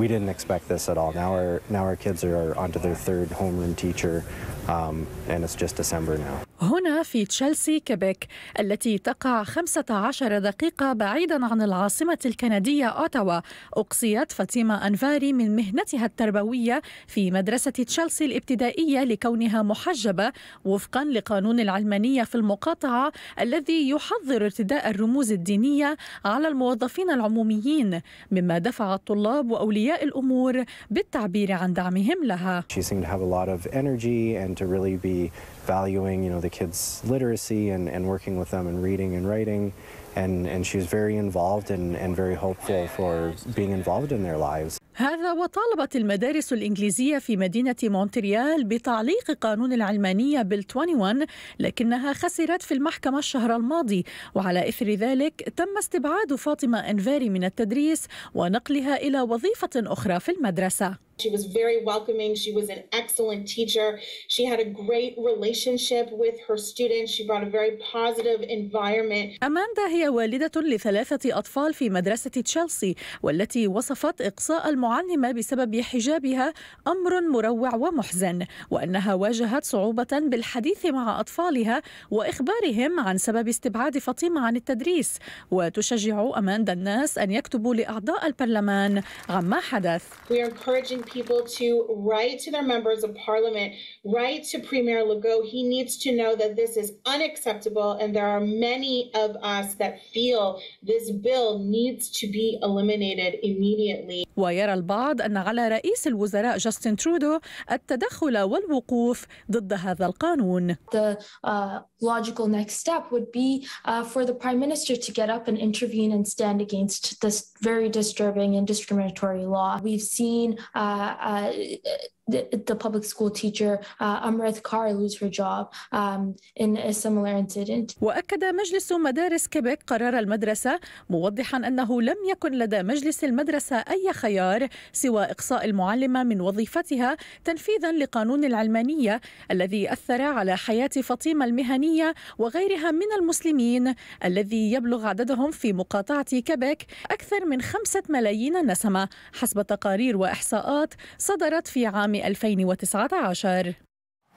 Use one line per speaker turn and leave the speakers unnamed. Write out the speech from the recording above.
We didn't expect this at all. Now our now our kids are onto their third homeroom teacher, um, and it's just December now.
هنا في تشيلسي كيبك التي تقع 15 دقيقة بعيدا عن العاصمة الكندية أوتاوا أقصيت فاطمة أنفاري من مهنتها التربوية في مدرسة تشيلسي الابتدائية لكونها محجبة وفقا لقانون العلمانية في المقاطعة الذي يحظر ارتداء الرموز الدينية على الموظفين العموميين مما دفع الطلاب وأولياء أولياء الأمور بالتعبير عن دعمهم لها.
She seemed to have a lot of energy and to really be valuing, you know, the kids' literacy and, and working with them and reading and writing. and, and was very involved and, and very hopeful for being involved in their lives.
هذا وطالبت المدارس الإنجليزية في مدينة مونتريال بتعليق قانون العلمانية بال 21 لكنها خسرت في المحكمة الشهر الماضي وعلى إثر ذلك تم استبعاد فاطمة أنفاري من التدريس ونقلها إلى وظيفة أخرى في المدرسة
She was very welcoming. She was an excellent teacher. She had a great relationship with her students. She brought a very positive environment. أماندا
هي والدة لثلاثة أطفال في مدرسة تشيلسي والتي وصفت إقصاء المعلمة بسبب حجابها أمر مروع ومحزن وأنها واجهت صعوبة بالحديث مع أطفالها وإخبارهم عن سبب استبعاد فاطمة عن التدريس وتشجع أماندا الناس أن يكتبوا لأعضاء البرلمان عما حدث.
We are encouraging asking people to write to their members of parliament, write to Premier Legault. He needs to know that this is unacceptable, and there are many of us that feel this bill needs to be eliminated immediately. ويرى
البعض أن على رئيس الوزراء جاستن ترودو التدخل والوقوف ضد هذا القانون. The uh, logical next step would be uh, for the prime minister to get up and intervene and stand against this very disturbing and discriminatory law. We've seen uh, uh, uh the, the, public school teacher uh, Amrith Kaur lose her job um, in a similar incident. وأكد مجلس مدارس كيبيك قرار المدرسة موضحا أنه لم يكن لدى مجلس المدرسة أي خيار سوى إقصاء المعلمة من وظيفتها تنفيذا لقانون العلمانية الذي أثر على حياة فطيمة المهنية وغيرها من المسلمين الذي يبلغ عددهم في مقاطعة كيبيك أكثر من خمسة ملايين نسمة حسب تقارير وإحصاءات صدرت في عام عام 2019